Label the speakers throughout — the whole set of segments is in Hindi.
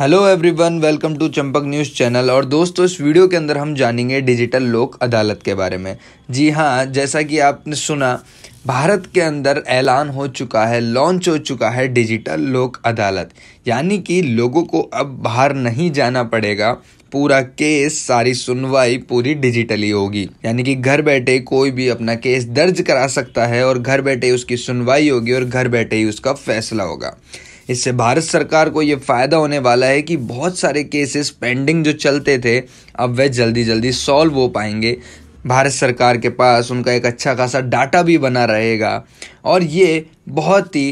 Speaker 1: hello everyone welcome to Champak news channel और दोस्तों इस वीडियो के अंदर हम जानेंगे डिजिटल लोक अदालत के बारे में जी हाँ जैसा कि आपने सुना भारत के अंदर ऐलान हो चुका है लॉन्च हो चुका है डिजिटल लोक अदालत यानी कि लोगों को अब बाहर नहीं जाना पड़ेगा पूरा केस सारी सुनवाई पूरी डिजिटली होगी यानी कि घर बैठे कोई भी अपना केस दर्ज करा सकता है और घर बैठे उसकी सुनवाई होगी और घर बैठे ही उसका फैसला होगा इससे भारत सरकार को ये फ़ायदा होने वाला है कि बहुत सारे केसेस पेंडिंग जो चलते थे अब वह जल्दी जल्दी सॉल्व हो पाएंगे भारत सरकार के पास उनका एक अच्छा खासा डाटा भी बना रहेगा और ये बहुत ही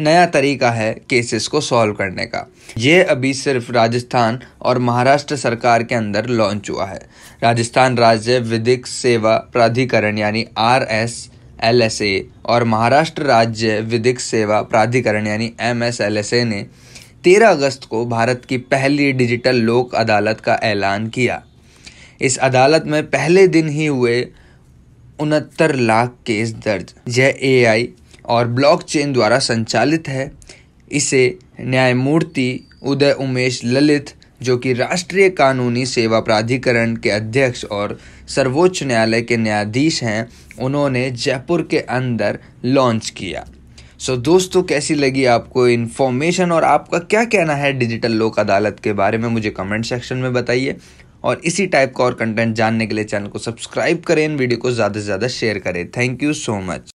Speaker 1: नया तरीका है केसेस को सॉल्व करने का ये अभी सिर्फ राजस्थान और महाराष्ट्र सरकार के अंदर लॉन्च हुआ है राजस्थान राज्य विधिक सेवा प्राधिकरण यानी आर एस एलएसए और महाराष्ट्र राज्य विधिक सेवा प्राधिकरण यानी एमएसएलएसए ने 13 अगस्त को भारत की पहली डिजिटल लोक अदालत का ऐलान किया इस अदालत में पहले दिन ही हुए उनहत्तर लाख केस दर्ज यह ए और ब्लॉकचेन द्वारा संचालित है इसे न्यायमूर्ति उदय उमेश ललित जो कि राष्ट्रीय कानूनी सेवा प्राधिकरण के अध्यक्ष और सर्वोच्च न्यायालय के न्यायाधीश हैं उन्होंने जयपुर के अंदर लॉन्च किया सो so, दोस्तों कैसी लगी आपको इन्फॉर्मेशन और आपका क्या कहना है डिजिटल लोक अदालत के बारे में मुझे कमेंट सेक्शन में बताइए और इसी टाइप का और कंटेंट जानने के लिए चैनल को सब्सक्राइब करें वीडियो को ज़्यादा से ज़्यादा शेयर करें थैंक यू सो मच